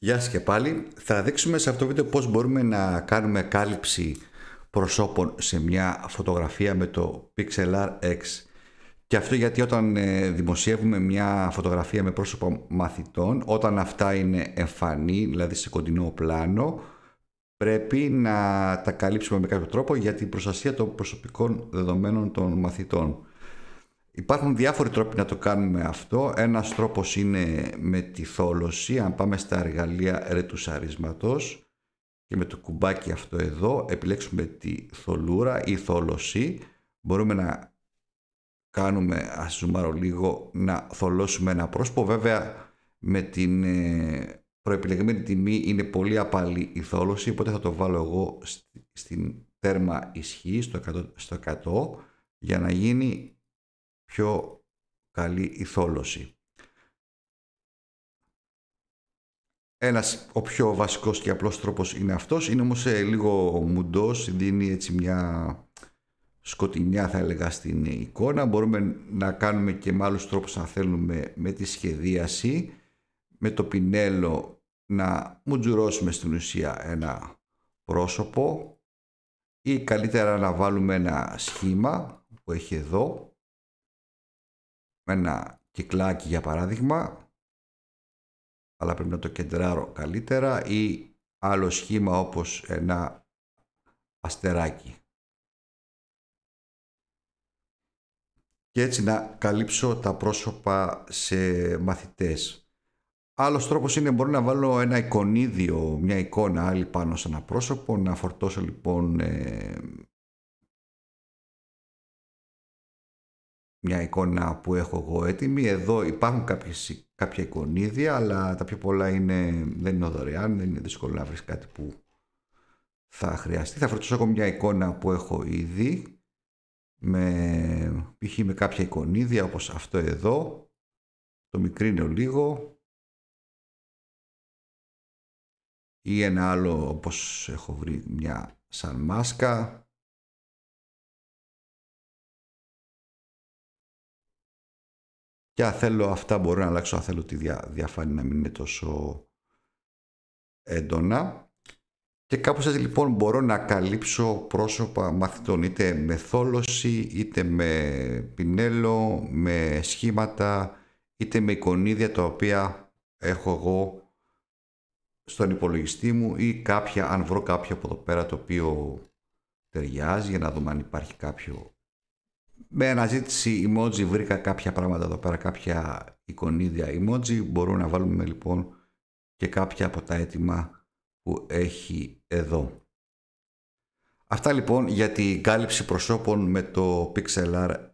Γεια σας και πάλι. Θα δείξουμε σε αυτό το βίντεο πώς μπορούμε να κάνουμε κάλυψη προσώπων σε μια φωτογραφία με το PixelR X. Και αυτό γιατί όταν ε, δημοσιεύουμε μια φωτογραφία με πρόσωπα μαθητών, όταν αυτά είναι εμφανή, δηλαδή σε κοντινό πλάνο, πρέπει να τα καλύψουμε με κάποιο τρόπο για την προστασία των προσωπικών δεδομένων των μαθητών. Υπάρχουν διάφοροι τρόποι να το κάνουμε αυτό. Ένας τρόπος είναι με τη θόλωση, αν πάμε στα εργαλεία ρετουσαρίσματος και με το κουμπάκι αυτό εδώ επιλέξουμε τη θολούρα ή θόλωση. Μπορούμε να κάνουμε, ας ζουμάρω λίγο, να θολώσουμε ένα πρόσωπο. Βέβαια με την ε, προεπιλεγμένη τιμή είναι πολύ απαλή η θόλωση, οπότε θα το βάλω εγώ στην τέρμα ισχύ, στο στο 100 για να γίνει πιο καλή ηθόλωση. Ένας ο πιο βασικός και απλός τρόπος είναι αυτός, είναι όμως ε, λίγο μουντός, δίνει έτσι μια σκοτεινιά θα έλεγα στην εικόνα. Μπορούμε να κάνουμε και με άλλους τρόπους αν θέλουμε με τη σχεδίαση, με το πινέλο να μουτζουρώσουμε στην ουσία ένα πρόσωπο ή καλύτερα να βάλουμε ένα σχήμα που έχει εδώ ένα κυκλάκι για παράδειγμα αλλά πρέπει να το κεντράρω καλύτερα ή άλλο σχήμα όπως ένα αστεράκι. Και έτσι να καλύψω τα πρόσωπα σε μαθητές. Άλλος τρόπος είναι μπορεί να βάλω ένα εικονίδιο, μια εικόνα άλλη πάνω σε ένα πρόσωπο, να φορτώσω λοιπόν ε, μια εικόνα που έχω εγώ έτοιμη. Εδώ υπάρχουν κάποιες, κάποια εικονίδια, αλλά τα πιο πολλά είναι, δεν είναι δωρεάν, δεν είναι δύσκολο να βρεις κάτι που θα χρειαστεί. Θα φροντίσω ακόμη μια εικόνα που έχω ήδη, με, π.χ. με κάποια εικονίδια όπως αυτό εδώ. Το μικρύνω λίγο. Ή ένα άλλο όπως έχω βρει μια σαν μάσκα Και αν θέλω αυτά μπορώ να αλλάξω, αν θέλω τη δια, διαφάνεια να μην είναι τόσο έντονα. Και κάπως έτσι λοιπόν μπορώ να καλύψω πρόσωπα μαθητών είτε με θόλωση, είτε με πινέλο, με σχήματα, είτε με εικονίδια τα οποία έχω εγώ στον υπολογιστή μου ή κάποια, αν βρω κάποιο από εδώ πέρα το οποίο ταιριάζει για να δούμε αν υπάρχει κάποιο με αναζήτηση emoji βρήκα κάποια πράγματα εδώ πέρα, κάποια εικονίδια emoji. Μπορούμε να βάλουμε λοιπόν και κάποια από τα έτοιμα που έχει εδώ. Αυτά λοιπόν για την κάλυψη προσώπων με το Pixel r